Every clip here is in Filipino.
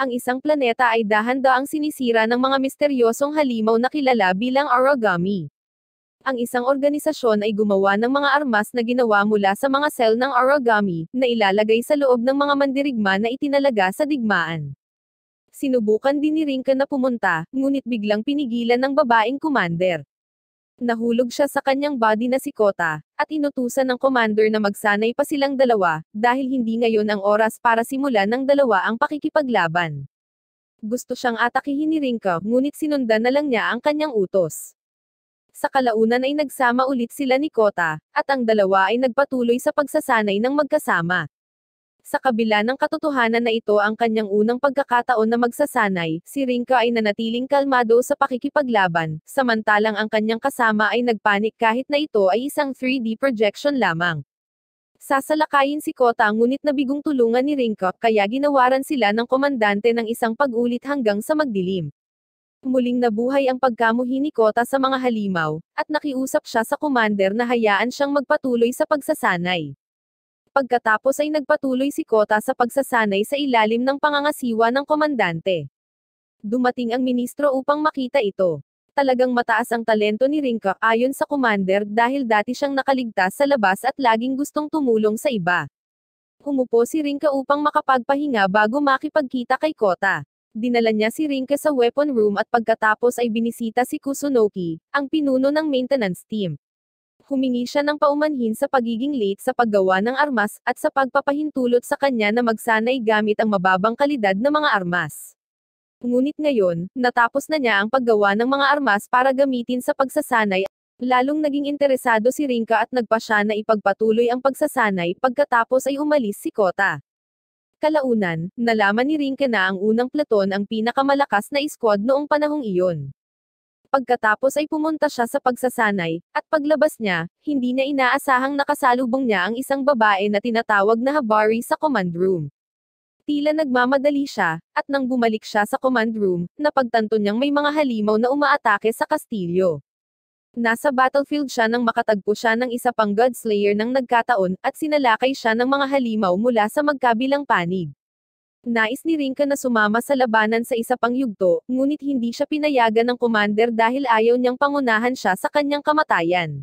ang isang planeta ay dahan-daang sinisira ng mga misteryosong halimaw na kilala bilang origami. Ang isang organisasyon ay gumawa ng mga armas na ginawa mula sa mga sel ng origami, na ilalagay sa loob ng mga mandirigma na itinalaga sa digmaan. Sinubukan din ni Rinka na pumunta, ngunit biglang pinigilan ng babaeng commander nahulog siya sa kanyang body na si Kota, at inutusan ng commander na magsanay pa silang dalawa, dahil hindi ngayon ang oras para simulan ng dalawa ang pakikipaglaban. Gusto siyang atakihin ni Rinka, ngunit sinundan na lang niya ang kanyang utos. Sa kalaunan ay nagsama ulit sila ni Kota, at ang dalawa ay nagpatuloy sa pagsasanay ng magkasama. Sa kabila ng katotohanan na ito ang kanyang unang pagkakataon na magsasanay, si Rinka ay nanatiling kalmado sa pakikipaglaban, samantalang ang kanyang kasama ay nagpanik kahit na ito ay isang 3D projection lamang. Sasalakayin si Kota ngunit nabigong tulungan ni Rinka, kaya ginawaran sila ng komandante ng isang pag-ulit hanggang sa magdilim. Muling nabuhay ang pagkamuhi ni Kota sa mga halimaw, at nakiusap siya sa commander na hayaan siyang magpatuloy sa pagsasanay pagkatapos ay nagpatuloy si Kota sa pagsasanay sa ilalim ng pangangasiwa ng komandante. Dumating ang ministro upang makita ito. Talagang mataas ang talento ni Rinka ayon sa commander dahil dati siyang nakaligtas sa labas at laging gustong tumulong sa iba. Humupo si Rinka upang makapagpahinga bago makipagkita kay Kota. Dinala niya si Rinka sa weapon room at pagkatapos ay binisita si Kusunoki, ang pinuno ng maintenance team humingi siya ng paumanhin sa pagiging late sa paggawa ng armas, at sa pagpapahintulot sa kanya na magsanay gamit ang mababang kalidad ng mga armas. Ngunit ngayon, natapos na niya ang paggawa ng mga armas para gamitin sa pagsasanay, lalong naging interesado si Rinka at nagpa siya na ipagpatuloy ang pagsasanay pagkatapos ay umalis si Kota. Kalaunan, nalaman ni Rinka na ang unang platon ang pinakamalakas na squad noong panahong iyon. Pagkatapos ay pumunta siya sa pagsasanay, at paglabas niya, hindi na inaasahang nakasalubong niya ang isang babae na tinatawag na Habari sa command room. Tila nagmamadali siya, at nang bumalik siya sa command room, napagtanto niyang may mga halimaw na umaatake sa kastilyo. Nasa battlefield siya nang makatagpo siya ng isa pang Godslayer ng nagkataon, at sinalakay siya ng mga halimaw mula sa magkabilang panig. Nais ni Rinka na sumama sa labanan sa isa pang yugto, ngunit hindi siya pinayagan ng commander dahil ayaw niyang pangunahan siya sa kanyang kamatayan.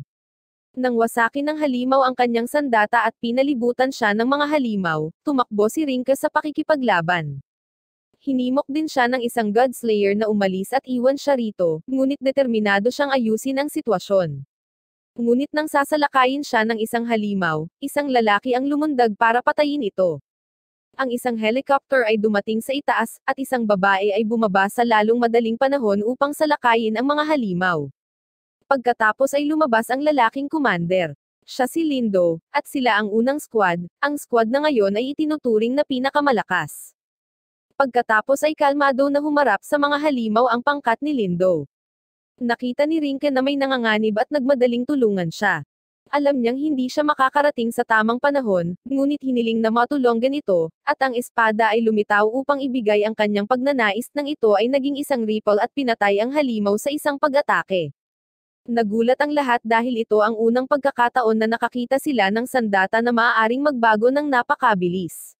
Nang wasakin ng halimaw ang kanyang sandata at pinalibutan siya ng mga halimaw, tumakbo si Rinka sa pakikipaglaban. Hinimok din siya ng isang godslayer na umalis at iwan siya rito, ngunit determinado siyang ayusin ang sitwasyon. Ngunit nang sasalakayin siya ng isang halimaw, isang lalaki ang lumundag para patayin ito ang isang helicopter ay dumating sa itaas, at isang babae ay bumaba sa lalong madaling panahon upang salakayin ang mga halimaw. Pagkatapos ay lumabas ang lalaking commander. Siya si Lindo, at sila ang unang squad, ang squad na ngayon ay itinuturing na pinakamalakas. Pagkatapos ay kalmado na humarap sa mga halimaw ang pangkat ni Lindo. Nakita ni Rinke na may nanganganib at nagmadaling tulungan siya. Alam niyang hindi siya makakarating sa tamang panahon, ngunit hiniling na matulonggan ito, at ang espada ay lumitaw upang ibigay ang kanyang pagnanais nang ito ay naging isang ripple at pinatay ang halimaw sa isang pag-atake. Nagulat ang lahat dahil ito ang unang pagkakataon na nakakita sila ng sandata na maaaring magbago ng napakabilis.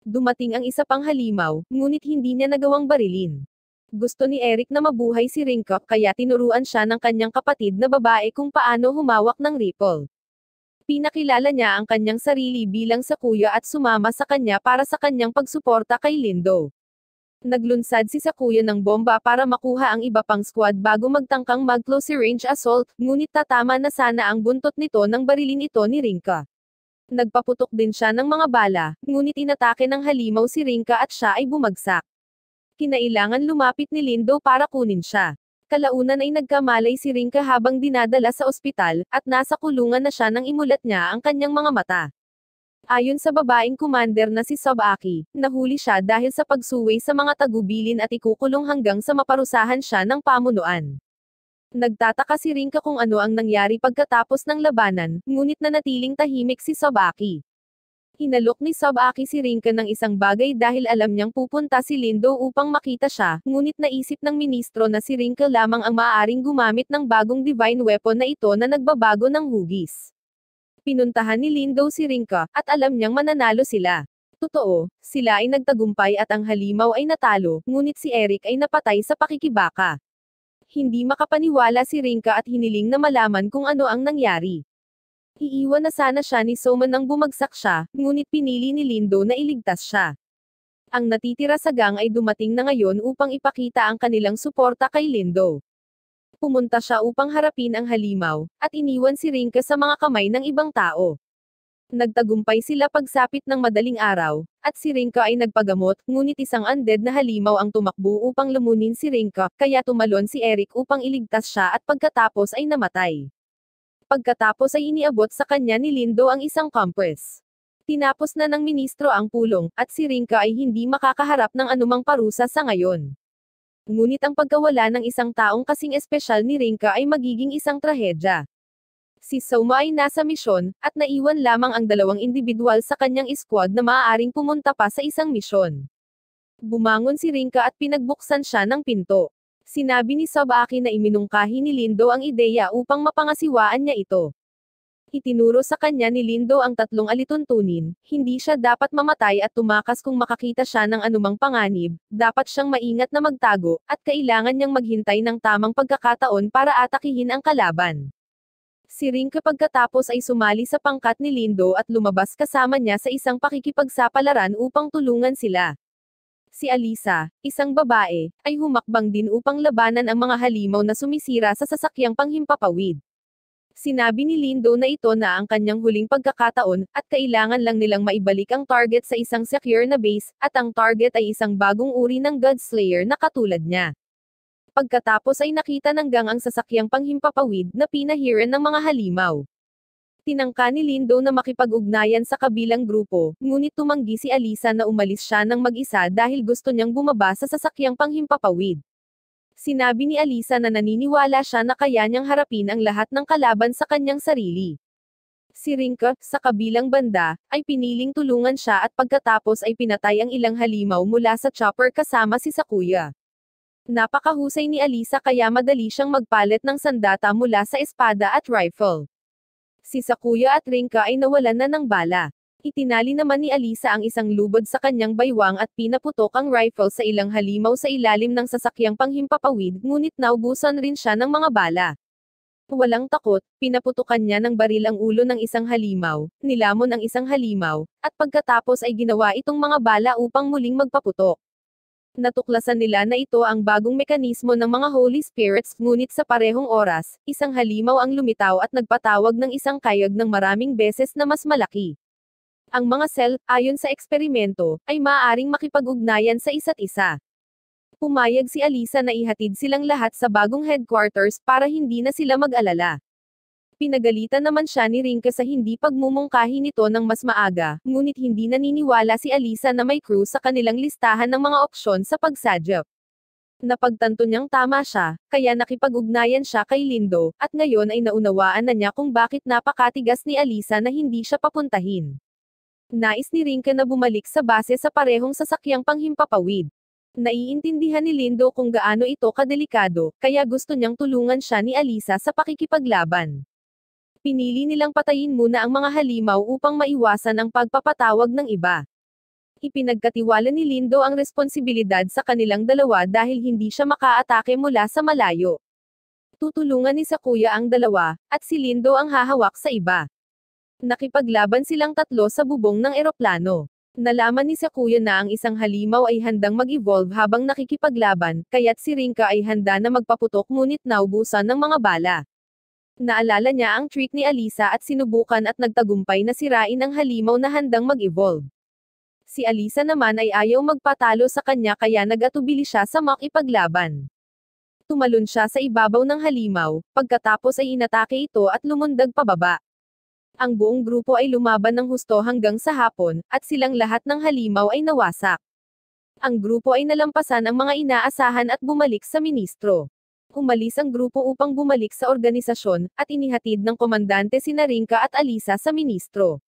Dumating ang isa pang halimaw, ngunit hindi niya nagawang barilin. Gusto ni Eric na mabuhay si Rinko, kaya tinuruan siya ng kanyang kapatid na babae kung paano humawak ng ripple. Pinakilala niya ang kanyang sarili bilang sa kuya at sumama sa kanya para sa kanyang pagsuporta kay Lindo. Naglunsad si Sakuya ng bomba para makuha ang iba pang squad bago magtangkang mag-close range assault, ngunit tatama na sana ang buntot nito ng barilin ito ni Rinka. Nagpaputok din siya ng mga bala, ngunit inatake ng halimaw si Rinka at siya ay bumagsak kinailangan lumapit ni Lindo para kunin siya. Kalaunan ay nagkamalay si Rinka habang dinadala sa ospital, at nasa kulungan na siya nang imulat niya ang kanyang mga mata. Ayon sa babaeng commander na si Sabaki, nahuli siya dahil sa pagsuway sa mga tagubilin at ikukulong hanggang sa maparusahan siya ng pamunuan. Nagtataka si Rinka kung ano ang nangyari pagkatapos ng labanan, ngunit nanatiling tahimik si Sabaki. Hinalok ni Sabaki si Rinka ng isang bagay dahil alam niyang pupunta si Lindo upang makita siya, ngunit naisip ng ministro na si Rinka lamang ang maaaring gumamit ng bagong divine weapon na ito na nagbabago ng hugis. Pinuntahan ni Lindo si Rinka, at alam niyang mananalo sila totoo, sila ay nagtagumpay at ang halimaw ay natalo, ngunit si Eric ay napatay sa pakikibaka. Hindi makapaniwala si Rinka at hiniling na malaman kung ano ang nangyari. Iiwan na sana siya ni Soman nang bumagsak siya, ngunit pinili ni Lindo na iligtas siya. Ang natitira sa gang ay dumating na ngayon upang ipakita ang kanilang suporta kay Lindo. Pumunta siya upang harapin ang halimaw, at iniwan si Rinka sa mga kamay ng ibang tao. Nagtagumpay sila pagsapit ng madaling araw, at si Rinka ay nagpagamot, ngunit isang undead na halimaw ang tumakbo upang lumunin si Rinka, kaya tumalon si Eric upang iligtas siya at pagkatapos ay namatay pagkatapos ay iniabot sa kanya ni Lindo ang isang compass. Tinapos na ng ministro ang pulong, at si Rinka ay hindi makakaharap ng anumang parusa sa ngayon. Ngunit ang pagkawala ng isang taong kasing espesyal ni Rinka ay magiging isang trahedya. Si Soma ay nasa misyon, at naiwan lamang ang dalawang individual sa kanyang squad na maaaring pumunta pa sa isang misyon. Bumangon si Rinka at pinagbuksan siya ng pinto sinabi ni Sabaki na iminungkahi ni Lindo ang ideya upang mapangasiwaan niya ito. Itinuro sa kanya ni Lindo ang tatlong alituntunin, hindi siya dapat mamatay at tumakas kung makakita siya ng anumang panganib, dapat siyang maingat na magtago, at kailangan niyang maghintay ng tamang pagkakataon para atakihin ang kalaban. Si Ring pagkatapos ay sumali sa pangkat ni Lindo at lumabas kasama niya sa isang pakikipagsapalaran upang tulungan sila. Si Alisa, isang babae, ay humakbang din upang labanan ang mga halimaw na sumisira sa sasakyang panghimpapawid. Sinabi ni Lindo na ito na ang kanyang huling pagkakataon, at kailangan lang nilang maibalik ang target sa isang secure na base, at ang target ay isang bagong uri ng Godslayer na katulad niya. Pagkatapos ay nakita ng gang ang sasakyang panghimpapawid na pinahiran ng mga halimaw. Tinangka ni Lindo na makipag-ugnayan sa kabilang grupo, ngunit tumanggi si Alisa na umalis siya ng mag-isa dahil gusto niyang bumaba sa sasakyang panghimpapawid. Sinabi ni Alisa na naniniwala siya na kaya niyang harapin ang lahat ng kalaban sa kanyang sarili. Si Rinka, sa kabilang banda, ay piniling tulungan siya at pagkatapos ay pinatay ang ilang halimaw mula sa chopper kasama si Sakuya. Napakahusay ni Alisa kaya madali siyang magpalit ng sandata mula sa espada at rifle. Si Sakuya at Rinka ay nawalan na ng bala. Itinali naman ni Alisa ang isang lubod sa kanyang baywang at pinaputok ang rifle sa ilang halimaw sa ilalim ng sasakyang panghimpapawid ngunit naubusan rin siya ng mga bala. Walang takot, pinaputukan niya ng baril ang ulo ng isang halimaw, nilamon ang isang halimaw, at pagkatapos ay ginawa itong mga bala upang muling magpaputok. Natuklasan nila na ito ang bagong mekanismo ng mga Holy Spirits, ngunit sa parehong oras, isang halimaw ang lumitaw at nagpatawag ng isang kayag ng maraming beses na mas malaki. Ang mga cell, ayon sa eksperimento, ay maaaring makipag-ugnayan sa isa't isa. Pumayag si Alisa na ihatid silang lahat sa bagong headquarters para hindi na sila mag-alala pinagalitan naman siya ni Rinka sa hindi pagmumungkahi nito ng mas maaga, ngunit hindi naniniwala si Alisa na may crew sa kanilang listahan ng mga opsyon sa pagsadyap. Napagtanto niyang tama siya, kaya nakipag-ugnayan siya kay Lindo, at ngayon ay naunawaan na niya kung bakit napakatigas ni Alisa na hindi siya papuntahin. Nais ni Rinka na bumalik sa base sa parehong sasakyang panghimpapawid. Naiintindihan ni Lindo kung gaano ito kadelikado, kaya gusto niyang tulungan siya ni Alisa sa pakikipaglaban pinili nilang patayin muna ang mga halimaw upang maiwasan ang pagpapatawag ng iba. Ipinagkatiwala ni Lindo ang responsibilidad sa kanilang dalawa dahil hindi siya makaatake mula sa malayo. Tutulungan ni Sakuya ang dalawa, at si Lindo ang hahawak sa iba. Nakipaglaban silang tatlo sa bubong ng eroplano. Nalaman ni Sakuya na ang isang halimaw ay handang mag-evolve habang nakikipaglaban, kaya't si Rinka ay handa na magpaputok ngunit naubusan ng mga bala. Naalala niya ang trick ni Alisa at sinubukan at nagtagumpay na sirain ang halimaw na handang mag-evolve. Si Alisa naman ay ayaw magpatalo sa kanya kaya nagatubili siya sa makipaglaban. Tumalon siya sa ibabaw ng halimaw, pagkatapos ay inatake ito at lumundag pababa. Ang buong grupo ay lumaban ng husto hanggang sa hapon, at silang lahat ng halimaw ay nawasak ang grupo ay nalampasan ang mga inaasahan at bumalik sa ministro. Humalis ang grupo upang bumalik sa organisasyon, at inihatid ng komandante si Narinka at Alisa sa ministro.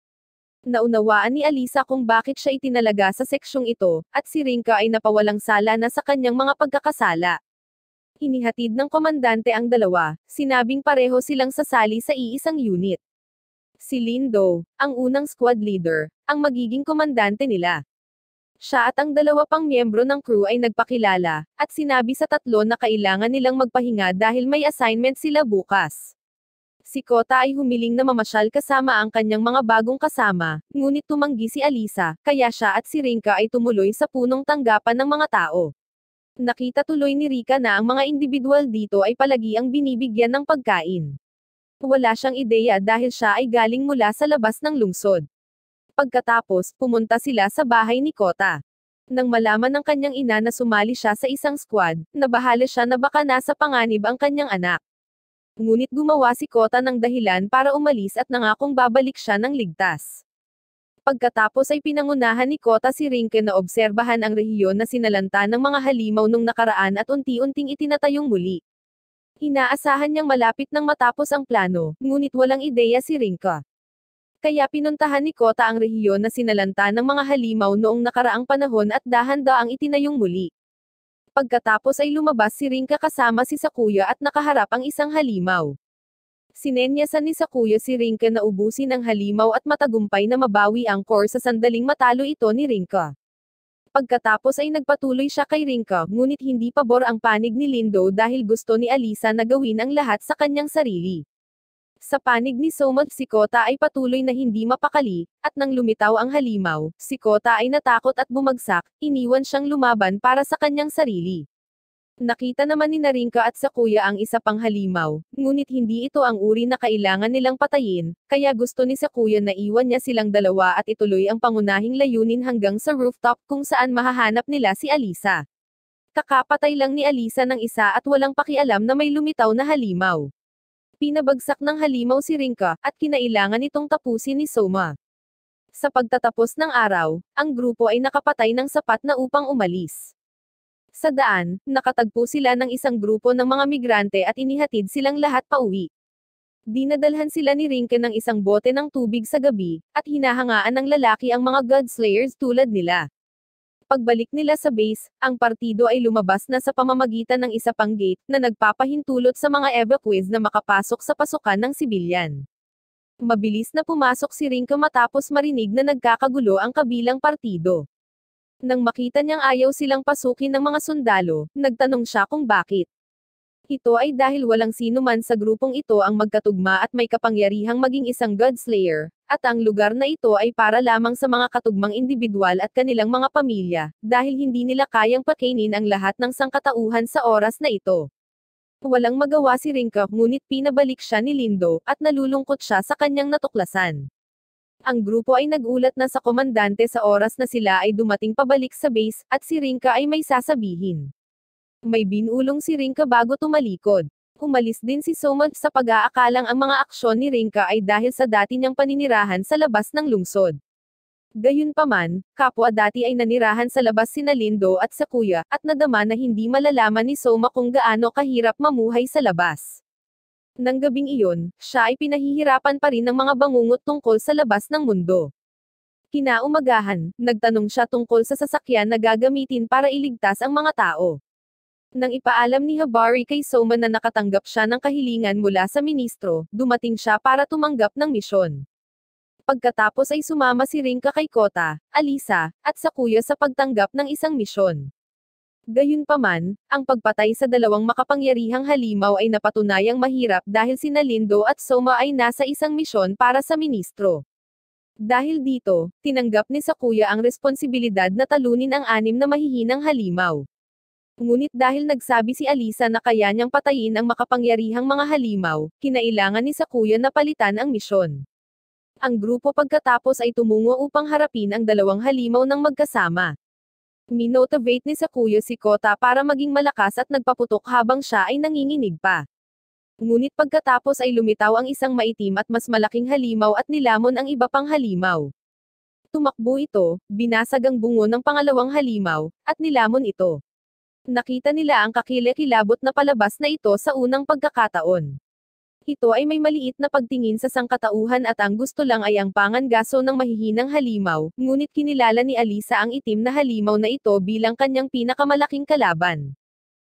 Naunawaan ni Alisa kung bakit siya itinalaga sa seksyong ito, at si Rinka ay napawalang sala na sa kanyang mga pagkakasala. Inihatid ng komandante ang dalawa, sinabing pareho silang sasali sa iisang unit. Si Lindo, ang unang squad leader, ang magiging komandante nila. Siya at ang dalawa pang miyembro ng crew ay nagpakilala, at sinabi sa tatlo na kailangan nilang magpahinga dahil may assignment sila bukas. Si Kota ay humiling na mamasyal kasama ang kanyang mga bagong kasama, ngunit tumanggi si Alisa, kaya siya at si Rinka ay tumuloy sa punong tanggapan ng mga tao. Nakita tuloy ni Rika na ang mga individual dito ay palagi ang binibigyan ng pagkain. Wala siyang ideya dahil siya ay galing mula sa labas ng lungsod. Pagkatapos, pumunta sila sa bahay ni Kota. Nang malaman ng kanyang ina na sumali siya sa isang squad, nabahala siya na baka nasa panganib ang kanyang anak. Ngunit gumawa si Kota ng dahilan para umalis at nangakong babalik siya ng ligtas. Pagkatapos ay pinangunahan ni Kota si Rinke na obserbahan ang rehiyon na sinalanta ng mga halimaw nung nakaraan at unti-unting itinatayong muli. Inaasahan niyang malapit nang matapos ang plano, ngunit walang ideya si Rinka. Kaya pinuntahan ni Kota ang rehiyon na sinalanta ng mga halimaw noong nakaraang panahon at dahan ang itinayong muli. Pagkatapos ay lumabas si Ringka kasama si Sakuya at nakaharap ang isang halimaw. Sinenyasan ni Sakuya si Rinka na ubusin ang halimaw at matagumpay na mabawi ang core sa sandaling matalo ito ni Rinka. Pagkatapos ay nagpatuloy siya kay Rinka, ngunit hindi pabor ang panig ni Lindo dahil gusto ni Alisa na gawin ang lahat sa kanyang sarili. Sa panig ni si Kota ay patuloy na hindi mapakali, at nang lumitaw ang halimaw, si Kota ay natakot at bumagsak, iniwan siyang lumaban para sa kanyang sarili. Nakita naman ni Narinka at sa kuya ang isa pang halimaw, ngunit hindi ito ang uri na kailangan nilang patayin, kaya gusto ni sa kuya na iwan niya silang dalawa at ituloy ang pangunahing layunin hanggang sa rooftop kung saan mahahanap nila si Alisa. Kakapatay lang ni Alisa ng isa at walang pakialam na may lumitaw na halimaw. Pinabagsak ng halimaw si Rinka, at kinailangan itong tapusin ni Soma. Sa pagtatapos ng araw, ang grupo ay nakapatay ng sapat na upang umalis. Sa daan, nakatagpo sila ng isang grupo ng mga migrante at inihatid silang lahat pauwi. Dinadalhan sila ni Rinke ng isang bote ng tubig sa gabi, at hinahangaan ng lalaki ang mga God's Slayers tulad nila. Pagbalik nila sa base, ang partido ay lumabas na sa pamamagitan ng isa pang gate na nagpapahintulot sa mga evacuees na makapasok sa pasukan ng sibilyan. Mabilis na pumasok si Rinka matapos marinig na nagkakagulo ang kabilang partido. Nang makita niyang ayaw silang pasukin ng mga sundalo, nagtanong siya kung bakit. Ito ay dahil walang sino man sa grupong ito ang magkatugma at may kapangyarihang maging isang Godslayer, at ang lugar na ito ay para lamang sa mga katugmang individual at kanilang mga pamilya, dahil hindi nila kayang pakainin ang lahat ng sangkatauhan sa oras na ito. Walang magawa si Rinka, ngunit pinabalik siya ni Lindo, at nalulungkot siya sa kanyang natuklasan. Ang grupo ay nagulat na sa komandante sa oras na sila ay dumating pabalik sa base, at si Rinka ay may sasabihin. May binulong si Rinka bago tumalikod. Humalis din si Soma sa pag-aakalang ang mga aksyon ni Rinka ay dahil sa dati niyang paninirahan sa labas ng lungsod. Gayunpaman, kapwa dati ay nanirahan sa labas sina Lindo at sa kuya, at nadama na hindi malalaman ni Soma kung gaano kahirap mamuhay sa labas. Nang gabing iyon, siya ay pinahihirapan pa rin ng mga bangungot tungkol sa labas ng mundo. Kinaumagahan, nagtanong siya tungkol sa sasakyan na gagamitin para iligtas ang mga tao. Nang ipaalam ni Habari kay Soma na nakatanggap siya ng kahilingan mula sa ministro, dumating siya para tumanggap ng misyon. Pagkatapos ay sumama si Rinka kay Kota, Alisa, at sa kuya sa pagtanggap ng isang misyon. Gayunpaman, ang pagpatay sa dalawang makapangyarihang halimaw ay napatunayang mahirap dahil si Nalindo at Soma ay nasa isang misyon para sa ministro. Dahil dito, tinanggap ni Sakuya ang responsibilidad na talunin ang anim na mahihinang halimaw. Ngunit dahil nagsabi si Alisa na kaya niyang patayin ang makapangyarihang mga halimaw, kinailangan ni Sakuya na palitan ang misyon. Ang grupo pagkatapos ay tumungo upang harapin ang dalawang halimaw ng magkasama. Minotivate ni Sakuya si Kota para maging malakas at nagpaputok habang siya ay nanginginig pa. Ngunit pagkatapos ay lumitaw ang isang maitim at mas malaking halimaw at nilamon ang iba pang halimaw. Tumakbo ito, binasag ang bungo ng pangalawang halimaw, at nilamon ito. Nakita nila ang kakilikilabot na palabas na ito sa unang pagkakataon. Ito ay may maliit na pagtingin sa sangkatauhan at ang gusto lang ay ang pangangaso ng mahihinang halimaw, ngunit kinilala ni Alisa ang itim na halimaw na ito bilang kanyang pinakamalaking kalaban.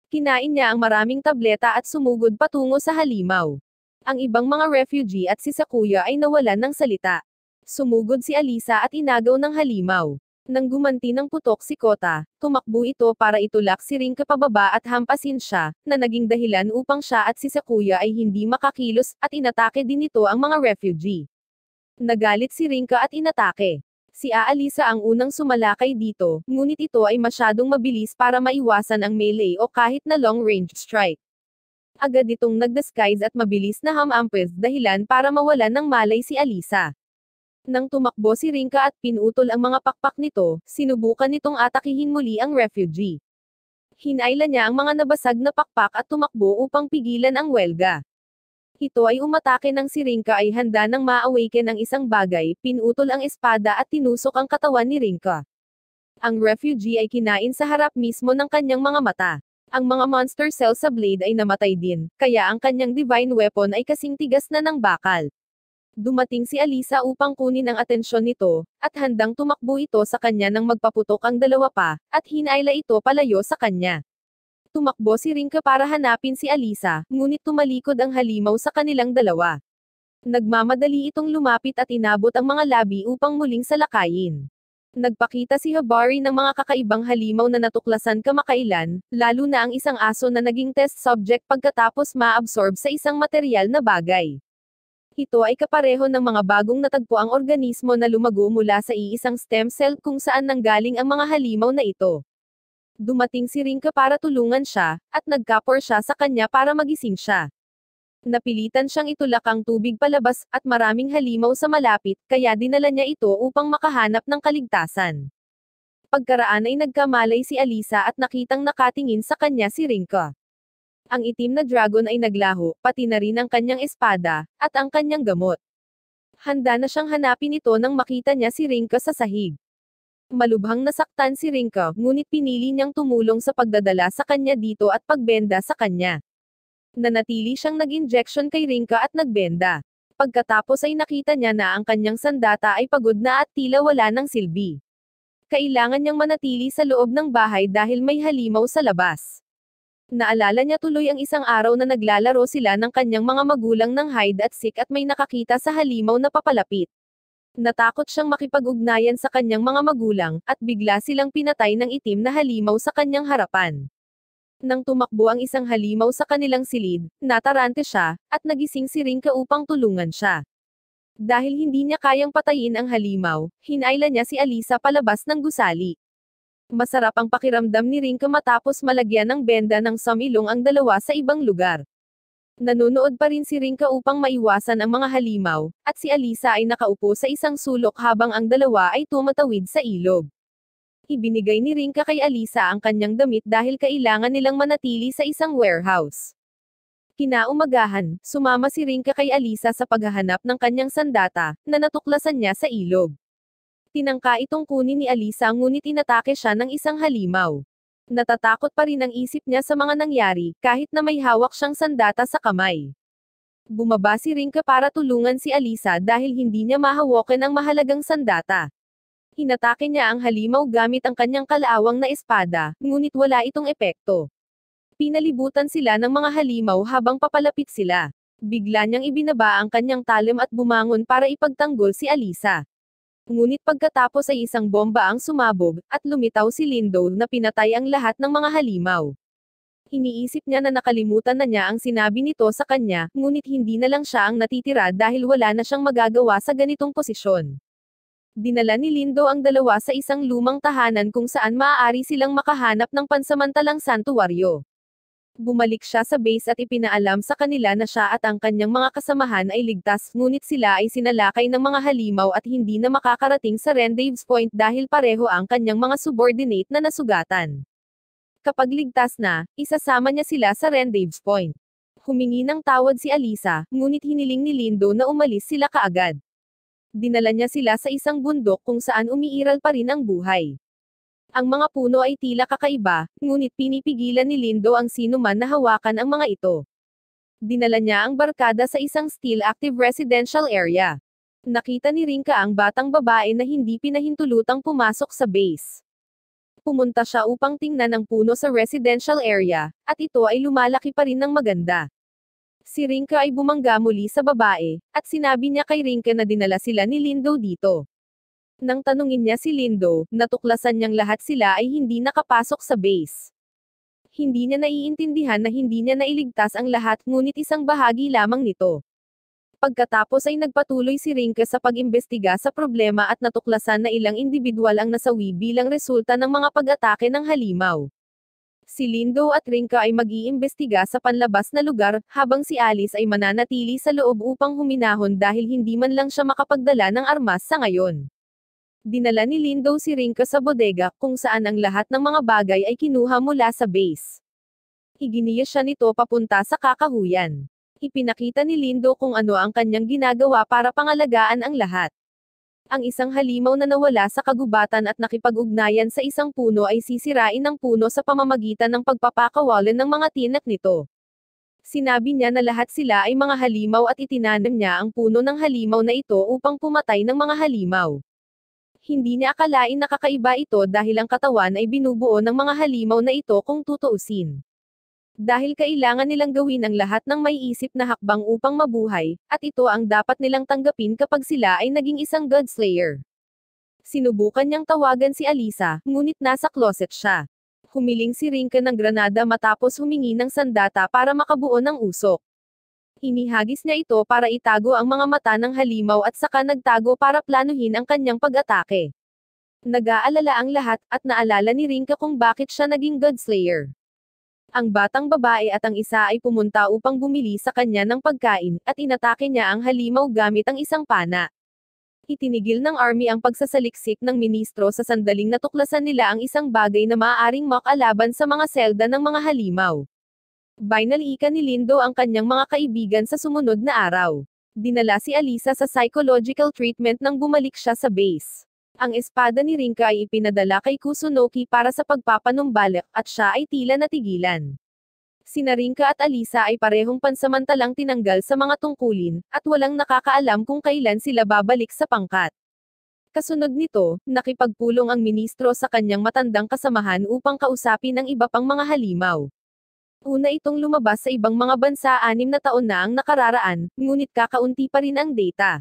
Kinain niya ang maraming tableta at sumugod patungo sa halimaw. Ang ibang mga refugee at si Sakuya ay nawalan ng salita. Sumugod si Alisa at inagaw ng halimaw. Nang gumanti ng putok si Kota, tumakbo ito para itulak si Ring pababa at hampasin siya, na naging dahilan upang siya at si Sakuya ay hindi makakilos, at inatake din ito ang mga refugee. Nagalit si Rinka at inatake. Si Aalisa ang unang sumalakay dito, ngunit ito ay masyadong mabilis para maiwasan ang melee o kahit na long-range strike. Agad itong nag-disguise at mabilis na hamampes dahilan para mawalan ng malay si Alisa. Nang tumakbo si Rinka at pinutol ang mga pakpak nito, sinubukan nitong atakihin muli ang refugee. Hinayla niya ang mga nabasag na pakpak at tumakbo upang pigilan ang welga. Ito ay umatake ng si Rinka ay handa nang ma-awaken ang isang bagay, pinutol ang espada at tinusok ang katawan ni Rinka. Ang refugee ay kinain sa harap mismo ng kanyang mga mata. Ang mga monster cells sa blade ay namatay din, kaya ang kanyang divine weapon ay kasing tigas na ng bakal. Dumating si Alisa upang kunin ang atensyon nito, at handang tumakbo ito sa kanya nang magpaputok ang dalawa pa, at hinayla ito palayo sa kanya. Tumakbo si Rinka para hanapin si Alisa, ngunit tumalikod ang halimaw sa kanilang dalawa. Nagmamadali itong lumapit at inabot ang mga labi upang muling salakayin. Nagpakita si Habari ng mga kakaibang halimaw na natuklasan kamakailan, lalo na ang isang aso na naging test subject pagkatapos maabsorb sa isang material na bagay. Ito ay kapareho ng mga bagong natagpo ang organismo na lumago mula sa iisang stem cell kung saan nanggaling ang mga halimaw na ito. Dumating si Rinka para tulungan siya, at nagkapor siya sa kanya para magising siya. Napilitan siyang itulak ang tubig palabas, at maraming halimaw sa malapit, kaya dinala niya ito upang makahanap ng kaligtasan. Pagkaraan ay nagkamalay si Alisa at nakitang nakatingin sa kanya si Rinka. Ang itim na dragon ay naglaho, pati na rin ang kanyang espada, at ang kanyang gamot. Handa na siyang hanapin ito nang makita niya si Rinka sa sahig. Malubhang nasaktan si Rinka, ngunit pinili niyang tumulong sa pagdadala sa kanya dito at pagbenda sa kanya. Nanatili siyang nag-injection kay Rinka at nagbenda. Pagkatapos ay nakita niya na ang kanyang sandata ay pagod na at tila wala ng silbi. Kailangan niyang manatili sa loob ng bahay dahil may halimaw sa labas. Naalala niya tuloy ang isang araw na naglalaro sila ng kanyang mga magulang ng hide at seek at may nakakita sa halimaw na papalapit. Natakot siyang makipag-ugnayan sa kanyang mga magulang, at bigla silang pinatay ng itim na halimaw sa kanyang harapan. Nang tumakbo ang isang halimaw sa kanilang silid, natarante siya, at nagising si Rinka upang tulungan siya. Dahil hindi niya kayang patayin ang halimaw, hinayla niya si Alisa palabas ng gusali. Masarap ang pakiramdam ni Rinka matapos malagyan ng benda ng samilong ang dalawa sa ibang lugar. Nanonood pa rin si Rinka upang maiwasan ang mga halimaw, at si Alisa ay nakaupo sa isang sulok habang ang dalawa ay tumatawid sa ilog. Ibinigay ni Rinka kay Alisa ang kanyang damit dahil kailangan nilang manatili sa isang warehouse. Kinaumagahan, sumama si Rinka kay Alisa sa paghahanap ng kanyang sandata, na natuklasan niya sa ilog. Tinangka itong kunin ni Alisa ngunit inatake siya ng isang halimaw. Natatakot pa rin ang isip niya sa mga nangyari, kahit na may hawak siyang sandata sa kamay. Bumaba si Rinka para tulungan si Alisa dahil hindi niya mahawakan ang mahalagang sandata. Hinatake niya ang halimaw gamit ang kanyang kalawang na espada, ngunit wala itong epekto. Pinalibutan sila ng mga halimaw habang papalapit sila. Bigla niyang ibinaba ang kanyang talim at bumangon para ipagtanggol si Alisa. Ngunit pagkatapos ay isang bomba ang sumabog, at lumitaw si Lindo na pinatay ang lahat ng mga halimaw. Iniisip niya na nakalimutan na niya ang sinabi nito sa kanya, ngunit hindi na lang siya ang natitira dahil wala na siyang magagawa sa ganitong posisyon. Dinala ni Lindo ang dalawa sa isang lumang tahanan kung saan maaari silang makahanap ng pansamantalang santuwaryo bumalik siya sa base at ipinaalam sa kanila na siya at ang kanyang mga kasamahan ay ligtas, ngunit sila ay sinalakay ng mga halimaw at hindi na makakarating sa rendezvous point dahil pareho ang kanyang mga subordinate na nasugatan. Kapag ligtas na, isasama niya sila sa rendezvous point. Humingi ng tawad si Alisa, ngunit hiniling ni Lindo na umalis sila kaagad. Dinala niya sila sa isang bundok kung saan umiiral pa rin ang buhay. Ang mga puno ay tila kakaiba, ngunit pinipigilan ni Lindo ang sinuman na hawakan ang mga ito. Dinala niya ang barkada sa isang still active residential area. Nakita ni Rinka ang batang babae na hindi pinahintulutang pumasok sa base. Pumunta siya upang tingnan ang puno sa residential area, at ito ay lumalaki pa rin ng maganda si Rinka ay bumangga muli sa babae, at sinabi niya kay Rinka na dinala sila ni Lindo dito. Nang tanungin niya si Lindo, natuklasan niyang lahat sila ay hindi nakapasok sa base. Hindi niya naiintindihan na hindi niya nailigtas ang lahat ngunit isang bahagi lamang nito. Pagkatapos ay nagpatuloy si Rinke sa pag-imbestiga sa problema at natuklasan na ilang individual ang nasawi bilang resulta ng mga pag-atake ng halimaw. Si Lindo at Rinka ay mag-iimbestiga sa panlabas na lugar, habang si Alice ay mananatili sa loob upang huminahon dahil hindi man lang siya makapagdala ng armas sa ngayon dinala ni Lindo si Rinka sa bodega kung saan ang lahat ng mga bagay ay kinuha mula sa base. Iginiya siya nito papunta sa kakahuyan. Ipinakita ni Lindo kung ano ang kanyang ginagawa para pangalagaan ang lahat. Ang isang halimaw na nawala sa kagubatan at nakipag-ugnayan sa isang puno ay sisirain ng puno sa pamamagitan ng pagpapakawalan ng mga tinak nito. Sinabi niya na lahat sila ay mga halimaw at itinanim niya ang puno ng halimaw na ito upang pumatay ng mga halimaw hindi niya akalain nakakaiba ito dahil ang katawan ay binubuo ng mga halimaw na ito kung tutuusin. Dahil kailangan nilang gawin ang lahat ng may isip na hakbang upang mabuhay, at ito ang dapat nilang tanggapin kapag sila ay naging isang Godslayer. Sinubukan niyang tawagan si Alisa, ngunit nasa closet siya. Humiling si Rinka ng granada matapos humingi ng sandata para makabuo ng usok. Hinihagis niya ito para itago ang mga mata ng halimaw at saka nagtago para planuhin ang kanyang pag-atake. Nag-aalala ang lahat, at naalala ni Rinka kung bakit siya naging Godslayer. Ang batang babae at ang isa ay pumunta upang bumili sa kanya ng pagkain, at inatake niya ang halimaw gamit ang isang pana. Itinigil ng army ang pagsasaliksik ng ministro sa sandaling natuklasan nila ang isang bagay na maaaring makalaban sa mga selda ng mga halimaw. Binalikan ni Lindo ang kanyang mga kaibigan sa sumunod na araw. Dinala si Alisa sa psychological treatment nang bumalik siya sa base. Ang espada ni Rinka ay ipinadala kay Kusunoki para sa pagpapanumbalik at siya ay tila natigilan. Sina Rinka at Alisa ay parehong pansamantalang tinanggal sa mga tungkulin, at walang nakakaalam kung kailan sila babalik sa pangkat. Kasunod nito, nakipagpulong ang ministro sa kanyang matandang kasamahan upang kausapin ang iba pang mga halimaw. Una itong lumabas sa ibang mga bansa anim na taon na ang nakararaan, ngunit kakaunti pa rin ang data.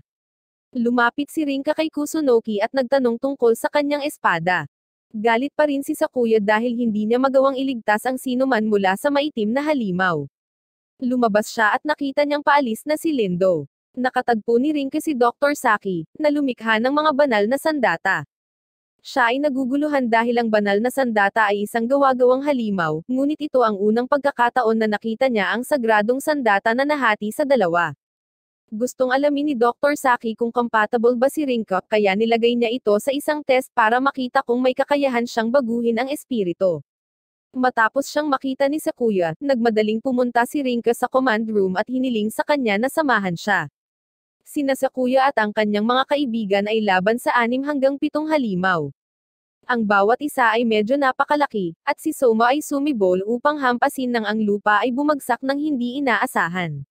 Lumapit si Rinka kay Kusunoki at nagtanong tungkol sa kanyang espada. Galit pa rin si Sakuya dahil hindi niya magawang iligtas ang sinuman mula sa maitim na halimaw. Lumabas siya at nakita niyang paalis na si Lindo. Nakatagpo ni Rinka si Dr. Saki, na lumikha ng mga banal na sandata. Siya ay naguguluhan dahil ang banal na sandata ay isang gawagawang halimaw, ngunit ito ang unang pagkakataon na nakita niya ang sagradong sandata na nahati sa dalawa. Gustong alamin ni Dr. Saki kung compatible ba si Rinka, kaya nilagay niya ito sa isang test para makita kung may kakayahan siyang baguhin ang espirito. Matapos siyang makita ni Sakuya, nagmadaling pumunta si Rinka sa command room at hiniling sa kanya na samahan siya. Sina Sakuya at ang kanyang mga kaibigan ay laban sa anim hanggang pitong halimaw. Ang bawat isa ay medyo napakalaki, at si Soma ay sumibol upang hampasin nang ang lupa ay bumagsak ng hindi inaasahan.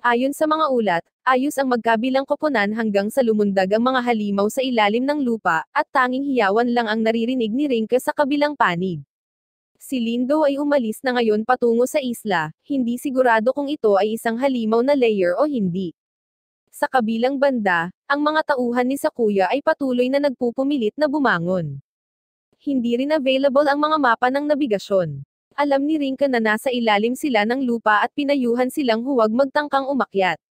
Ayon sa mga ulat, ayos ang magkabilang koponan hanggang sa lumundag ang mga halimaw sa ilalim ng lupa, at tanging hiyawan lang ang naririnig ni Rinke sa kabilang panig. Si Lindo ay umalis na ngayon patungo sa isla, hindi sigurado kung ito ay isang halimaw na layer o hindi. Sa kabilang banda, ang mga tauhan ni Sakuya ay patuloy na nagpupumilit na bumangon. Hindi rin available ang mga mapa ng nabigasyon. Alam ni Rinka na nasa ilalim sila ng lupa at pinayuhan silang huwag magtangkang umakyat.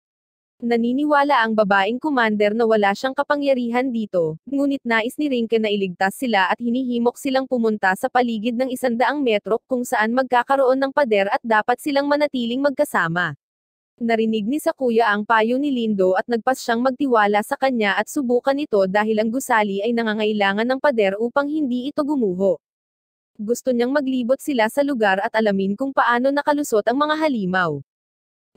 Naniniwala ang babaeng commander na wala siyang kapangyarihan dito, ngunit nais ni Rinka na iligtas sila at hinihimok silang pumunta sa paligid ng isandaang metro kung saan magkakaroon ng pader at dapat silang manatiling magkasama. Narinig ni sa kuya ang payo ni Lindo at nagpas siyang magtiwala sa kanya at subukan ito dahil ang gusali ay nangangailangan ng pader upang hindi ito gumuho. Gusto niyang maglibot sila sa lugar at alamin kung paano nakalusot ang mga halimaw.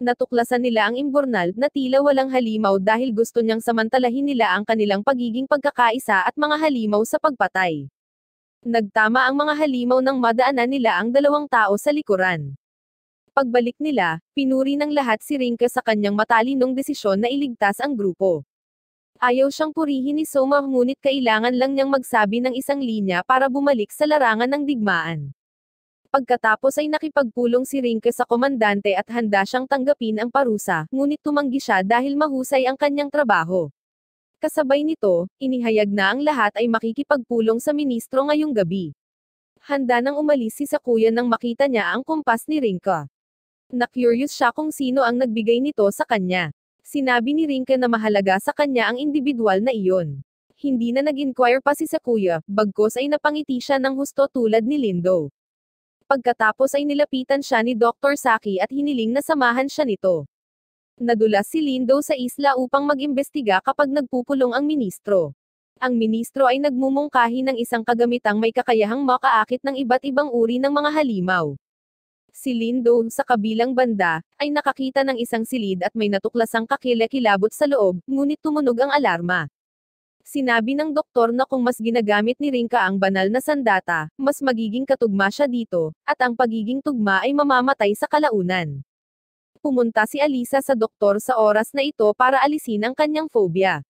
Natuklasan nila ang imbornal na tila walang halimaw dahil gusto niyang samantalahin nila ang kanilang pagiging pagkakaisa at mga halimaw sa pagpatay. Nagtama ang mga halimaw nang madaanan nila ang dalawang tao sa likuran pagbalik nila, pinuri ng lahat si Rinka sa kanyang matalinong desisyon na iligtas ang grupo. Ayaw siyang purihin ni Soma ngunit kailangan lang niyang magsabi ng isang linya para bumalik sa larangan ng digmaan. Pagkatapos ay nakipagpulong si Rinka sa komandante at handa siyang tanggapin ang parusa, ngunit tumanggi siya dahil mahusay ang kanyang trabaho. Kasabay nito, inihayag na ang lahat ay makikipagpulong sa ministro ngayong gabi. Handa nang umalis si Sakuya nang makita niya ang kumpas ni Rinka. Na-curious siya kung sino ang nagbigay nito sa kanya. Sinabi ni Rinke na mahalaga sa kanya ang individual na iyon. Hindi na nag-inquire pa si Sakuya, bagkos ay napangiti siya ng husto tulad ni Lindo. Pagkatapos ay nilapitan siya ni Dr. Saki at hiniling na samahan siya nito. Nadulas si Lindo sa isla upang mag-imbestiga kapag nagpupulong ang ministro. Ang ministro ay nagmumungkahi ng isang kagamitang may kakayahang makaakit ng iba't ibang uri ng mga halimaw. Si Lin Do sa kabilang banda, ay nakakita ng isang silid at may natuklasang kakilakilabot sa loob, ngunit tumunog ang alarma. Sinabi ng doktor na kung mas ginagamit ni Rinka ang banal na sandata, mas magiging katugma siya dito, at ang pagiging tugma ay mamamatay sa kalaunan. Pumunta si Alisa sa doktor sa oras na ito para alisin ang kanyang phobia.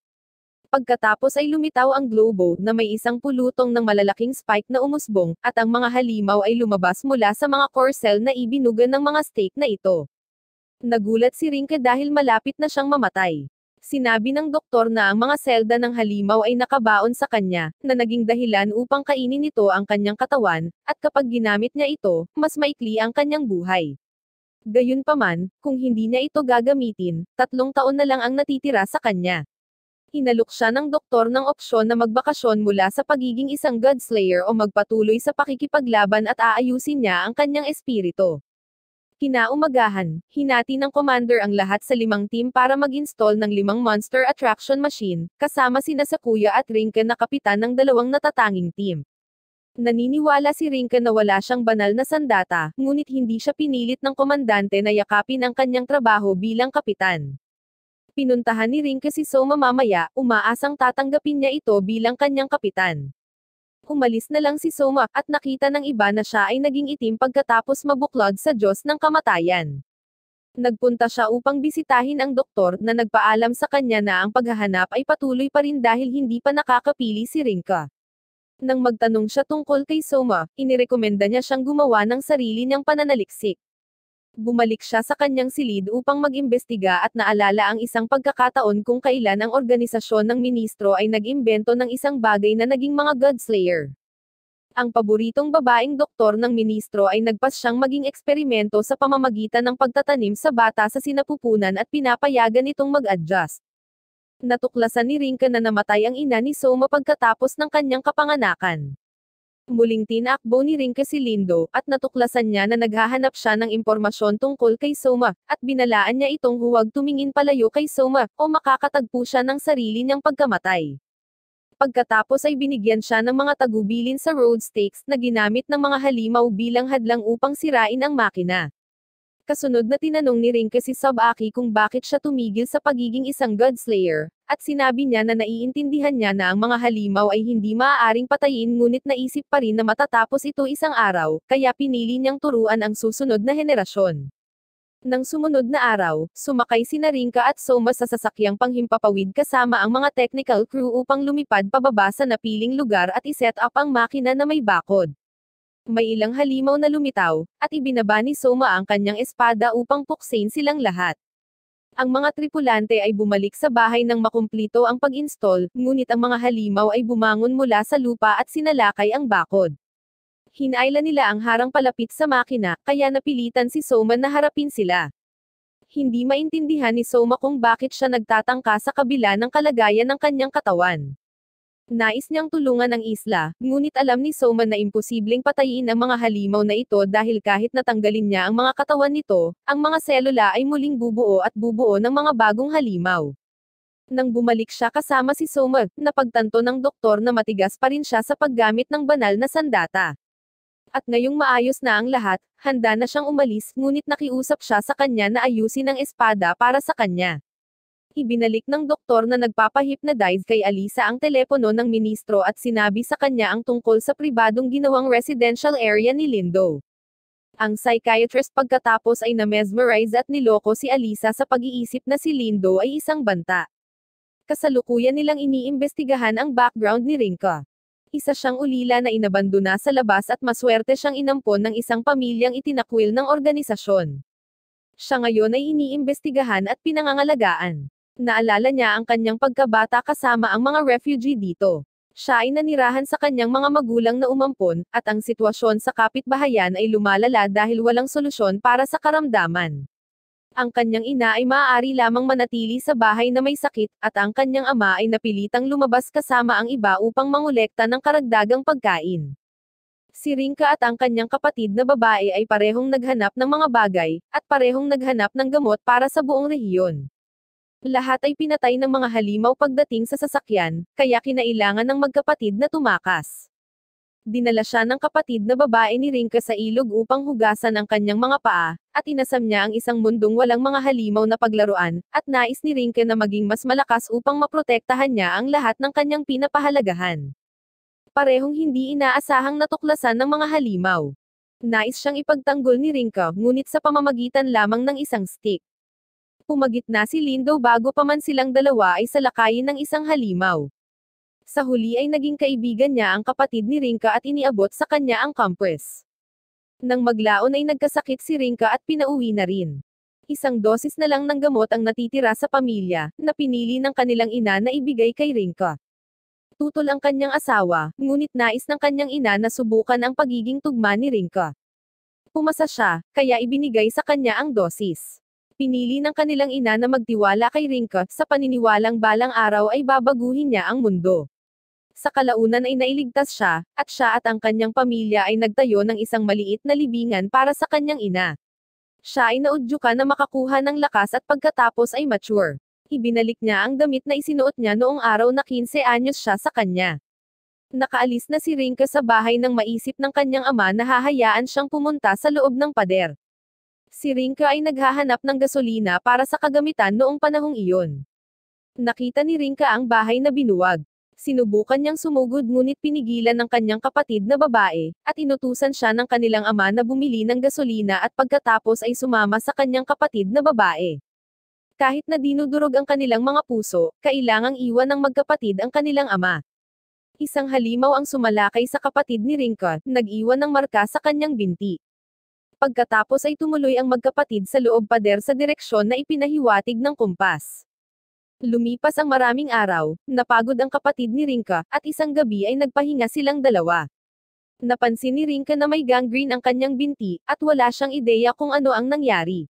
Pagkatapos ay lumitaw ang globo na may isang pulutong ng malalaking spike na umusbong, at ang mga halimaw ay lumabas mula sa mga core cell na ibinugan ng mga stake na ito. Nagulat si Rinke dahil malapit na siyang mamatay. Sinabi ng doktor na ang mga selda ng halimaw ay nakabaon sa kanya, na naging dahilan upang kainin nito ang kanyang katawan, at kapag ginamit niya ito, mas maikli ang kanyang buhay. Gayunpaman, kung hindi niya ito gagamitin, tatlong taon na lang ang natitira sa kanya. Hinalok siya ng doktor ng opsyon na magbakasyon mula sa pagiging isang godslayer o magpatuloy sa pakikipaglaban at aayusin niya ang kanyang espirito. Kinaumagahan, hinati ng commander ang lahat sa limang team para mag-install ng limang monster attraction machine, kasama sina Sakuya at Rinken na kapitan ng dalawang natatanging team. Naniniwala si Rinken na wala siyang banal na sandata, ngunit hindi siya pinilit ng komandante na yakapin ang kanyang trabaho bilang kapitan. Pinuntahan ni Rinke si Soma mamaya, umaasang tatanggapin niya ito bilang kanyang kapitan. Umalis na lang si Soma, at nakita ng iba na siya ay naging itim pagkatapos mabuklod sa Diyos ng kamatayan. Nagpunta siya upang bisitahin ang doktor na nagpaalam sa kanya na ang paghahanap ay patuloy pa rin dahil hindi pa nakakapili si Rinka. Nang magtanong siya tungkol kay Soma, inirekomenda niya siyang gumawa ng sarili niyang pananaliksik. Bumalik siya sa kanyang silid upang mag-imbestiga at naalala ang isang pagkakataon kung kailan ang organisasyon ng ministro ay nag-imbento ng isang bagay na naging mga godslayer. Ang paboritong babaeng doktor ng ministro ay nagpas siyang maging eksperimento sa pamamagitan ng pagtatanim sa bata sa sinapupunan at pinapayagan itong mag-adjust. Natuklasan ni Rinka na namatay ang ina ni Soma pagkatapos ng kanyang kapanganakan. Muling tinakbo ni Rinka si Lindo, at natuklasan niya na naghahanap siya ng impormasyon tungkol kay Soma, at binalaan niya itong huwag tumingin palayo kay Soma, o makakatagpo siya ng sarili niyang pagkamatay. Pagkatapos ay binigyan siya ng mga tagubilin sa road stakes na ginamit ng mga halimaw bilang hadlang upang sirain ang makina. Kasunod na tinanong ni Rinke si Sabaki kung bakit siya tumigil sa pagiging isang Godslayer, at sinabi niya na naiintindihan niya na ang mga halimaw ay hindi maaaring patayin ngunit naisip pa rin na matatapos ito isang araw, kaya pinili niyang turuan ang susunod na henerasyon. Nang sumunod na araw, sumakay si Narinka at Soma sa sasakyang panghimpapawid kasama ang mga technical crew upang lumipad pababa sa napiling lugar at iset up ang makina na may bakod may ilang halimaw na lumitaw, at ibinaba ni Soma ang kanyang espada upang puksain silang lahat. Ang mga tripulante ay bumalik sa bahay nang makumplito ang pag-install, ngunit ang mga halimaw ay bumangon mula sa lupa at sinalakay ang bakod. Hinayla nila ang harang palapit sa makina, kaya napilitan si Soma na harapin sila. Hindi maintindihan ni Soma kung bakit siya nagtatangka sa kabila ng kalagayan ng kanyang katawan. Nais niyang tulungan ang isla, ngunit alam ni Soman na imposibleng patayin ang mga halimaw na ito dahil kahit natanggalin niya ang mga katawan nito, ang mga selula ay muling bubuo at bubuo ng mga bagong halimaw. Nang bumalik siya kasama si Soma, napagtanto ng doktor na matigas pa rin siya sa paggamit ng banal na sandata. At ngayong maayos na ang lahat, handa na siyang umalis, ngunit nakiusap siya sa kanya na ayusin ang espada para sa kanya. Ibinalik ng doktor na nagpapahipnadize kay Alisa ang telepono ng ministro at sinabi sa kanya ang tungkol sa pribadong ginawang residential area ni Lindo. Ang psychiatrist pagkatapos ay na-mesmerize at niloko si Alisa sa pag-iisip na si Lindo ay isang banta. Kasalukuyan nilang iniimbestigahan ang background ni Rinka. Isa siyang ulila na inabandona sa labas at maswerte siyang inampon ng isang pamilyang itinakwil ng organisasyon. Siya ngayon ay iniimbestigahan at pinangangalagaan naalala niya ang kanyang pagkabata kasama ang mga refugee dito. Siya ay nanirahan sa kanyang mga magulang na umampon, at ang sitwasyon sa kapitbahayan ay lumalala dahil walang solusyon para sa karamdaman. Ang kanyang ina ay maaari lamang manatili sa bahay na may sakit, at ang kanyang ama ay napilitang lumabas kasama ang iba upang mangolekta ng karagdagang pagkain. Si Rinka at ang kanyang kapatid na babae ay parehong naghanap ng mga bagay, at parehong naghanap ng gamot para sa buong rehiyon. Lahat ay pinatay ng mga halimaw pagdating sa sasakyan, kaya kinailangan ng magkapatid na tumakas. Dinala siya ng kapatid na babae ni Rinka sa ilog upang hugasan ang kanyang mga paa, at inasam niya ang isang mundong walang mga halimaw na paglaruan, at nais ni Rinka na maging mas malakas upang maprotektahan niya ang lahat ng kanyang pinapahalagahan. Parehong hindi inaasahang natuklasan ng mga halimaw. Nais siyang ipagtanggol ni Rinka, ngunit sa pamamagitan lamang ng isang stick pumagitna si Lindo bago pa man silang dalawa ay salakayin ng isang halimaw. Sa huli ay naging kaibigan niya ang kapatid ni Rinka at iniabot sa kanya ang kampwes. Nang maglaon ay nagkasakit si Rinka at pinauwi na rin. Isang dosis na lang ng gamot ang natitira sa pamilya, na pinili ng kanilang ina na ibigay kay Rinka. Tutol ang kanyang asawa, ngunit nais ng kanyang ina na subukan ang pagiging tugma ni Rinka. Pumasa siya, kaya ibinigay sa kanya ang dosis pinili ng kanilang ina na magtiwala kay Rinka, sa paniniwalang balang araw ay babaguhin niya ang mundo. Sa kalaunan ay nailigtas siya, at siya at ang kanyang pamilya ay nagtayo ng isang maliit na libingan para sa kanyang ina. Siya ay naudyukan na makakuha ng lakas at pagkatapos ay mature. Ibinalik niya ang damit na isinuot niya noong araw na 15 anyos siya sa kanya. Nakaalis na si Rinka sa bahay ng maisip ng kanyang ama na hahayaan siyang pumunta sa loob ng pader. Si Rinka ay naghahanap ng gasolina para sa kagamitan noong panahong iyon. Nakita ni Rinka ang bahay na binuwag. Sinubukan niyang sumugod ngunit pinigilan ng kanyang kapatid na babae, at inutusan siya ng kanilang ama na bumili ng gasolina at pagkatapos ay sumama sa kanyang kapatid na babae. Kahit na dinudurog ang kanilang mga puso, kailangang iwan ng magkapatid ang kanilang ama isang halimaw ang sumalakay sa kapatid ni Rinka, nag-iwan ng marka sa kanyang binti pagkatapos ay tumuloy ang magkapatid sa loob pader sa direksyon na ipinahiwatig ng kumpas. Lumipas ang maraming araw, napagod ang kapatid ni Rinka, at isang gabi ay nagpahinga silang dalawa. Napansin ni Rinka na may gangrene ang kanyang binti, at wala siyang ideya kung ano ang nangyari.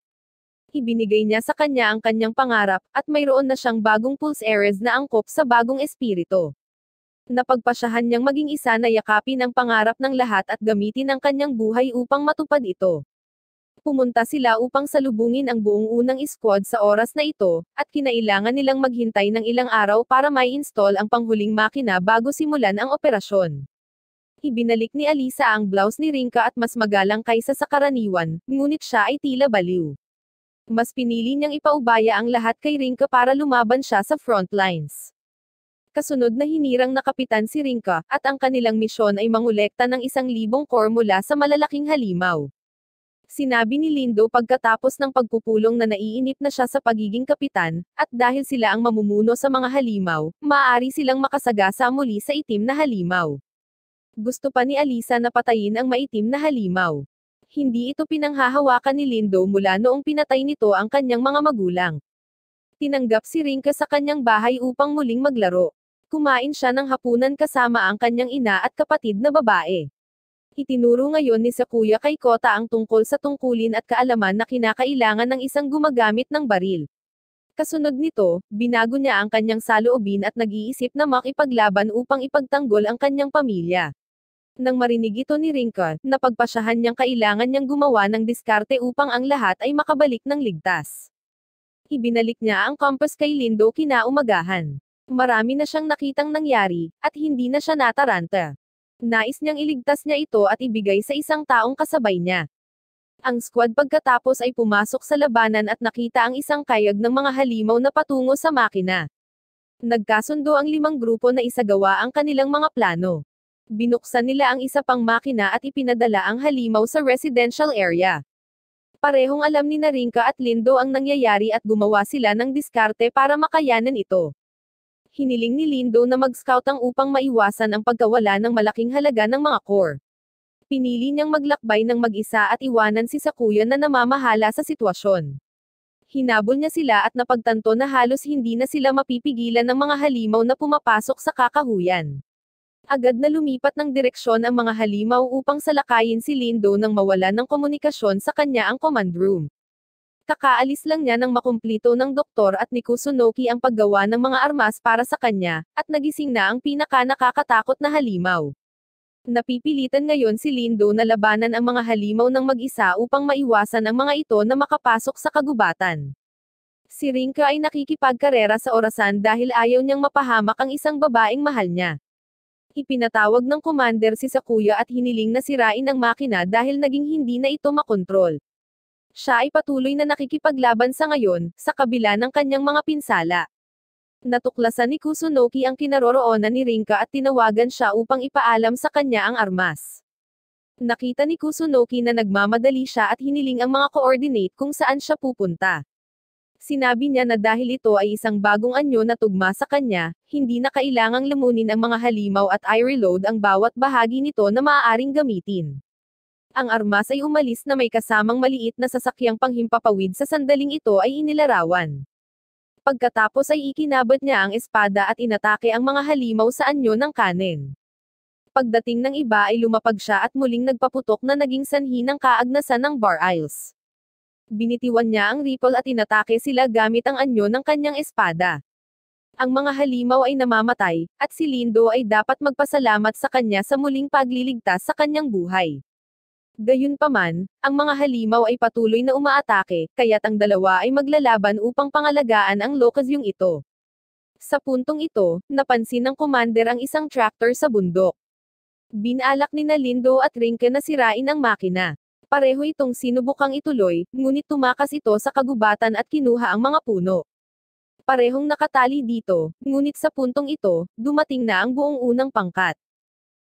Ibinigay niya sa kanya ang kanyang pangarap, at mayroon na siyang bagong pulse pulseres na angkop sa bagong espirito napagpasyahan niyang maging isa na yakapin ang pangarap ng lahat at gamitin ang kanyang buhay upang matupad ito. Pumunta sila upang salubungin ang buong unang squad sa oras na ito, at kinailangan nilang maghintay ng ilang araw para may install ang panghuling makina bago simulan ang operasyon ibinalik ni Alisa ang blouse ni Rinka at mas magalang kaysa sa karaniwan, ngunit siya ay tila baliw. Mas pinili niyang ipaubaya ang lahat kay Rinka para lumaban siya sa front lines. Kasunod na hinirang na kapitan si Rinka, at ang kanilang misyon ay mangulekta ng isang libong core sa malalaking halimaw. Sinabi ni Lindo pagkatapos ng pagpupulong na naiinip na siya sa pagiging kapitan, at dahil sila ang mamumuno sa mga halimaw, maaari silang makasagasa muli sa itim na halimaw. Gusto pa ni Alisa na patayin ang maitim na halimaw. Hindi ito pinanghahawakan ni Lindo mula noong pinatay nito ang kanyang mga magulang. Tinanggap si Rinka sa kanyang bahay upang muling maglaro. Kumain siya ng hapunan kasama ang kanyang ina at kapatid na babae. Itinuro ngayon ni Sakuya kay Kota ang tungkol sa tungkulin at kaalaman na kinakailangan ng isang gumagamit ng baril. Kasunod nito, binago niya ang kanyang saloobin at nag-iisip na makipaglaban upang ipagtanggol ang kanyang pamilya. Nang marinig ito ni Rinka, napagpasyahan niyang kailangan niyang gumawa ng diskarte upang ang lahat ay makabalik ng ligtas. Ibinalik niya ang compass kay Lindo kinaumagahan. Marami na siyang nakitang nangyari, at hindi na siya nataranta. Nais niyang iligtas niya ito at ibigay sa isang taong kasabay niya. Ang squad pagkatapos ay pumasok sa labanan at nakita ang isang kayag ng mga halimaw na patungo sa makina. Nagkasundo ang limang grupo na isagawa ang kanilang mga plano. Binuksan nila ang isa pang makina at ipinadala ang halimaw sa residential area. Parehong alam ni Narinka at Lindo ang nangyayari at gumawa sila ng diskarte para makayanan ito hiniling ni Lindo na mag-scout ang upang maiwasan ang pagkawala ng malaking halaga ng mga core. Pinili niyang maglakbay ng mag-isa at iwanan si Sakuya na namamahala sa sitwasyon. Hinabol niya sila at napagtanto na halos hindi na sila mapipigilan ng mga halimaw na pumapasok sa kakahuyan. Agad na lumipat ng direksyon ang mga halimaw upang salakayin si Lindo nang mawala ng komunikasyon sa kanya ang command room. Kakaalis lang niya nang makumpleto ng doktor at ni Kusunoki ang paggawa ng mga armas para sa kanya, at nagising na ang pinaka nakakatakot na halimaw. Napipilitan ngayon si Lindo na labanan ang mga halimaw ng mag-isa upang maiwasan ang mga ito na makapasok sa kagubatan. Si Rinka ay nakikipagkarera sa orasan dahil ayaw niyang mapahamak ang isang babaeng mahal niya. Ipinatawag ng commander si Sakuya at hiniling na sirain ang makina dahil naging hindi na ito makontrol. Siya ay patuloy na nakikipaglaban sa ngayon, sa kabila ng kanyang mga pinsala. Natuklasan ni Kusunoki ang kinaroroonan ni Rinka at tinawagan siya upang ipaalam sa kanya ang armas. Nakita ni Kusunoki na nagmamadali siya at hiniling ang mga coordinate kung saan siya pupunta. Sinabi niya na dahil ito ay isang bagong anyo na tugma sa kanya, hindi na kailangang lumunin ang mga halimaw at i-reload ang bawat bahagi nito na maaaring gamitin. Ang armas ay umalis na may kasamang maliit na sasakyang panghimpapawid sa sandaling ito ay inilarawan. Pagkatapos ay ikinabat niya ang espada at inatake ang mga halimaw sa anyo ng kanin. Pagdating ng iba ay lumapag siya at muling nagpaputok na naging sanhi ng kaagnasan ng Bar Isles. Binitiwan niya ang ripple at inatake sila gamit ang anyo ng kanyang espada. Ang mga halimaw ay namamatay, at si Lindo ay dapat magpasalamat sa kanya sa muling pagliligtas sa kanyang buhay. Gayunpaman, ang mga halimaw ay patuloy na umaatake, kaya't ang dalawa ay maglalaban upang pangalagaan ang lokasyong ito. Sa puntong ito, napansin ng commander ang isang tractor sa bundok. Binalak ni Nalindo at Rinke na sirain ang makina. Pareho itong sinubukang ituloy, ngunit tumakas ito sa kagubatan at kinuha ang mga puno. Parehong nakatali dito, ngunit sa puntong ito, dumating na ang buong unang pangkat.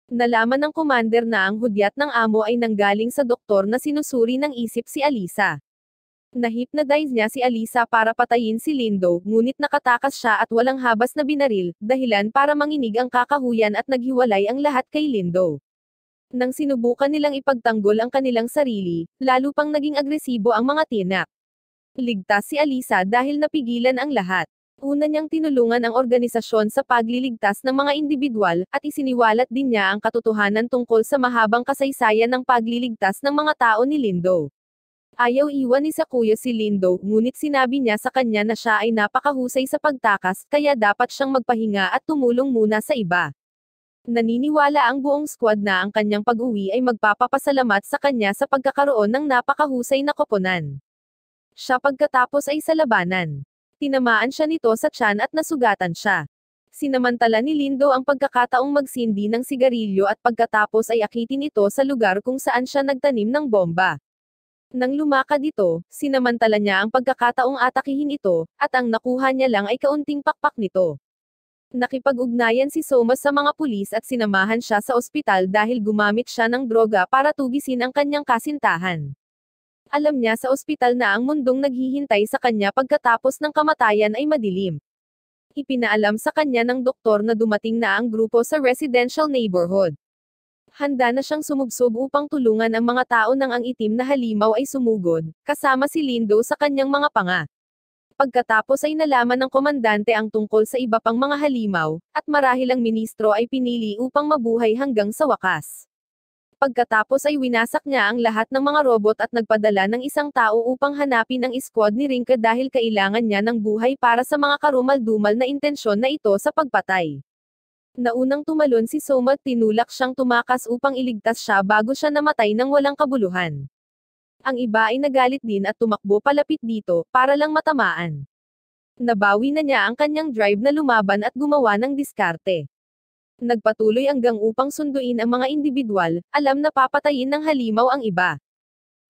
Nalaman ng commander na ang hudyat ng amo ay nanggaling sa doktor na sinusuri ng isip si Alisa. Nahipnadize niya si Alisa para patayin si Lindo, ngunit nakatakas siya at walang habas na binaril, dahilan para manginig ang kakahuyan at naghiwalay ang lahat kay Lindo. Nang sinubukan nilang ipagtanggol ang kanilang sarili, lalo pang naging agresibo ang mga tinak. Ligtas si Alisa dahil napigilan ang lahat. Una niyang tinulungan ang organisasyon sa pagliligtas ng mga individual, at isiniwalat din niya ang katotohanan tungkol sa mahabang kasaysayan ng pagliligtas ng mga tao ni Lindo. Ayaw iwan ni sa kuya si Lindo, ngunit sinabi niya sa kanya na siya ay napakahusay sa pagtakas, kaya dapat siyang magpahinga at tumulong muna sa iba. Naniniwala ang buong squad na ang kanyang pag-uwi ay magpapapasalamat sa kanya sa pagkakaroon ng napakahusay na koponan. Siya pagkatapos ay sa labanan. Tinamaan siya nito sa tiyan at nasugatan siya. Sinamantala ni Lindo ang pagkakataong magsindi ng sigarilyo at pagkatapos ay akitin ito sa lugar kung saan siya nagtanim ng bomba. Nang lumakad ito, sinamantala niya ang pagkakataong atakihin ito, at ang nakuha niya lang ay kaunting pakpak nito. Nakipag-ugnayan si Soma sa mga pulis at sinamahan siya sa ospital dahil gumamit siya ng droga para tugisin ang kanyang kasintahan. Alam niya sa ospital na ang mundong naghihintay sa kanya pagkatapos ng kamatayan ay madilim. Ipinaalam sa kanya ng doktor na dumating na ang grupo sa residential neighborhood. Handa na siyang sumubsob upang tulungan ang mga tao nang ang itim na halimaw ay sumugod, kasama si Lindo sa kanyang mga panga. Pagkatapos ay nalaman ng komandante ang tungkol sa iba pang mga halimaw, at marahil ang ministro ay pinili upang mabuhay hanggang sa wakas. Pagkatapos ay winasak niya ang lahat ng mga robot at nagpadala ng isang tao upang hanapin ang squad ni Rinka dahil kailangan niya ng buhay para sa mga karumal-dumal na intensyon na ito sa pagpatay. Naunang tumalon si Soma at tinulak siyang tumakas upang iligtas siya bago siya namatay ng walang kabuluhan. Ang iba ay nagalit din at tumakbo palapit dito, para lang matamaan. Nabawi na niya ang kanyang drive na lumaban at gumawa ng diskarte. Nagpatuloy hanggang upang sunduin ang mga individual, alam na papatayin ng halimaw ang iba.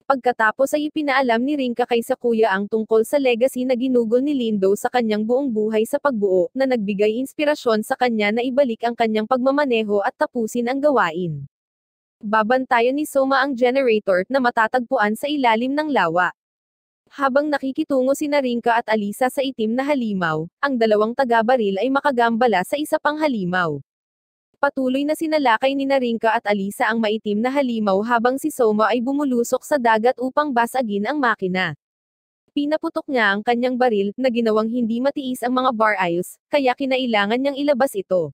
Pagkatapos ay ipinaalam ni Rinka kay sa kuya ang tungkol sa legacy na ginugol ni Lindo sa kanyang buong buhay sa pagbuo, na nagbigay inspirasyon sa kanya na ibalik ang kanyang pagmamaneho at tapusin ang gawain. Babantayan ni Soma ang generator na matatagpuan sa ilalim ng lawa. Habang nakikitungo si Narinka at Alisa sa itim na halimaw, ang dalawang tagabaril ay makagambala sa isa pang halimaw. Patuloy na sinalakay ni Narinka at Alisa ang maitim na halimaw habang si Soma ay bumulusok sa dagat upang basagin ang makina. Pinaputok niya ang kanyang baril, na ginawang hindi matiis ang mga bar aisles, kaya kinailangan niyang ilabas ito.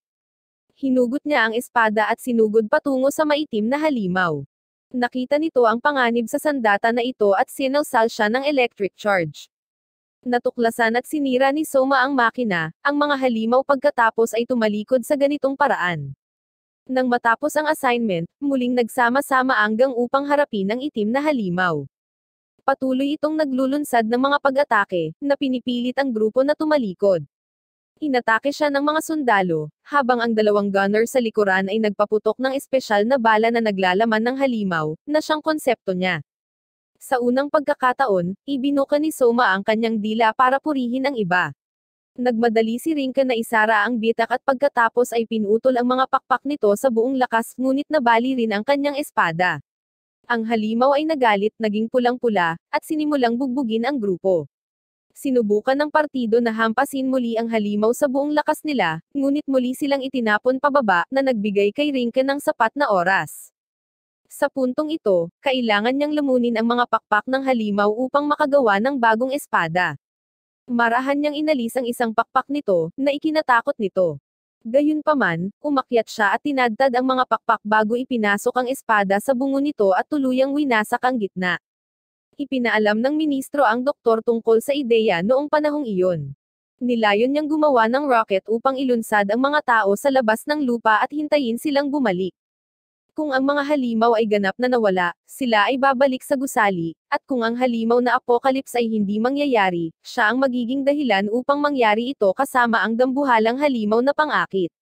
Hinugot niya ang espada at sinugod patungo sa maitim na halimaw. Nakita nito ang panganib sa sandata na ito at sinalsal siya ng electric charge. Natuklasan at sinira ni Soma ang makina, ang mga halimaw pagkatapos ay tumalikod sa ganitong paraan. Nang matapos ang assignment, muling nagsama-sama hanggang upang harapin ang itim na halimaw. Patuloy itong naglulunsad ng mga pag-atake, na pinipilit ang grupo na tumalikod. Inatake siya ng mga sundalo, habang ang dalawang gunner sa likuran ay nagpaputok ng espesyal na bala na naglalaman ng halimaw, na siyang konsepto niya. Sa unang pagkakataon, ibinuka ni Soma ang kanyang dila para purihin ang iba. Nagmadali si Rinka na isara ang bitak at pagkatapos ay pinutol ang mga pakpak nito sa buong lakas ngunit nabali rin ang kanyang espada. Ang halimaw ay nagalit, naging pulang-pula, at sinimulang bugbugin ang grupo. Sinubukan ng partido na hampasin muli ang halimaw sa buong lakas nila, ngunit muli silang itinapon pababa na nagbigay kay Rinka ng sapat na oras. Sa puntong ito, kailangan niyang lamunin ang mga pakpak ng halimaw upang makagawa ng bagong espada. Marahan niyang inalis ang isang pakpak nito, na ikinatakot nito. Gayunpaman, umakyat siya at tinadtad ang mga pakpak bago ipinasok ang espada sa bungo nito at tuluyang winasak ang gitna. Ipinaalam ng ministro ang doktor tungkol sa ideya noong panahong iyon. Nilayon niyang gumawa ng rocket upang ilunsad ang mga tao sa labas ng lupa at hintayin silang bumalik. Kung ang mga halimaw ay ganap na nawala, sila ay babalik sa gusali, at kung ang halimaw na apokalips ay hindi mangyayari, siya ang magiging dahilan upang mangyari ito kasama ang dambuhalang halimaw na pangakit.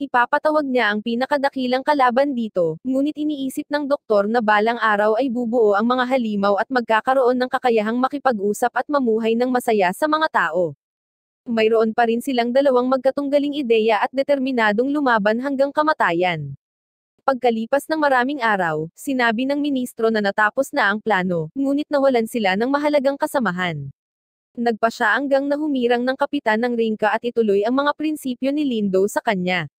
Ipapatawag niya ang pinakadakilang kalaban dito, ngunit iniisip ng doktor na balang araw ay bubuo ang mga halimaw at magkakaroon ng kakayahang makipag-usap at mamuhay ng masaya sa mga tao. Mayroon pa rin silang dalawang magkatunggaling ideya at determinadong lumaban hanggang kamatayan. Pagkalipas ng maraming araw, sinabi ng ministro na natapos na ang plano, ngunit nawalan sila ng mahalagang kasamahan. Nagpa siya hanggang na humirang ng kapitan ng Ringka at ituloy ang mga prinsipyo ni Lindo sa kanya.